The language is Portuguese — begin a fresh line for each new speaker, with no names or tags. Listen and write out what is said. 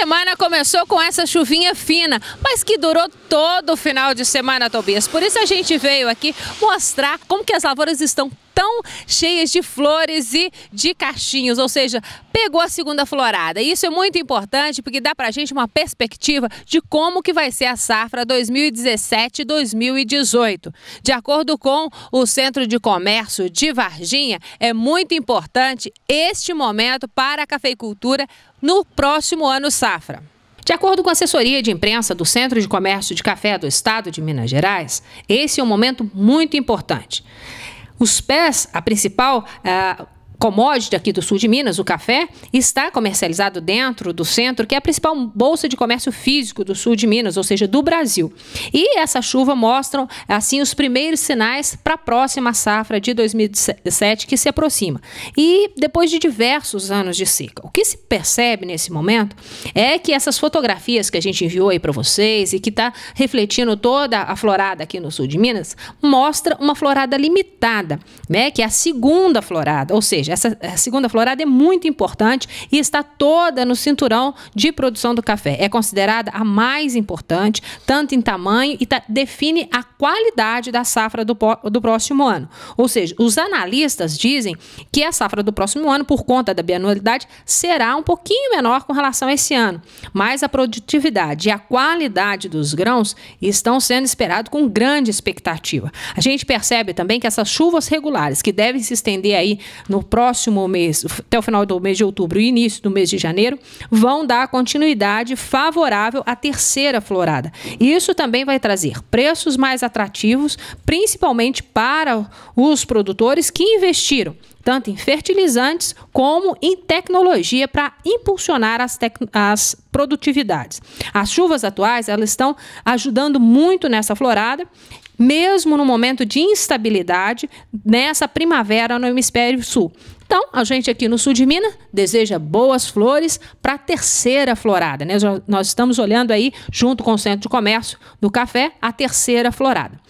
semana começou com essa chuvinha fina, mas que durou todo o final de semana, Tobias. Por isso a gente veio aqui mostrar como que as lavouras estão tão cheias de flores e de cachinhos, ou seja, pegou a segunda florada. Isso é muito importante porque dá pra gente uma perspectiva de como que vai ser a safra 2017-2018. De acordo com o Centro de Comércio de Varginha, é muito importante este momento para a cafeicultura no próximo ano safra. De acordo com a assessoria de imprensa do Centro de Comércio de Café do Estado de Minas Gerais, esse é um momento muito importante. Os pés, a principal. É, commodity aqui do sul de Minas, o café, está comercializado dentro do centro, que é a principal bolsa de comércio físico do sul de Minas, ou seja, do Brasil. E essa chuva mostra, assim, os primeiros sinais para a próxima safra de 2017 que se aproxima. E depois de diversos anos de seca, o que se percebe nesse momento é que essas fotografias que a gente enviou aí para vocês e que está refletindo toda a florada aqui no sul de Minas, mostra uma florada limitada, né, que é a segunda florada, ou seja, essa segunda florada é muito importante e está toda no cinturão de produção do café. É considerada a mais importante, tanto em tamanho e define a qualidade da safra do, do próximo ano. Ou seja, os analistas dizem que a safra do próximo ano, por conta da bianualidade, será um pouquinho menor com relação a esse ano, mas a produtividade e a qualidade dos grãos estão sendo esperados com grande expectativa. A gente percebe também que essas chuvas regulares, que devem se estender aí no próximo próximo mês, até o final do mês de outubro e início do mês de janeiro, vão dar continuidade favorável à terceira florada. Isso também vai trazer preços mais atrativos, principalmente para os produtores que investiram tanto em fertilizantes como em tecnologia para impulsionar as, tec as produtividades. As chuvas atuais elas estão ajudando muito nessa florada mesmo no momento de instabilidade nessa primavera no hemisfério sul. Então, a gente aqui no sul de Minas deseja boas flores para a terceira florada. Né? Nós estamos olhando aí, junto com o Centro de Comércio do Café, a terceira florada.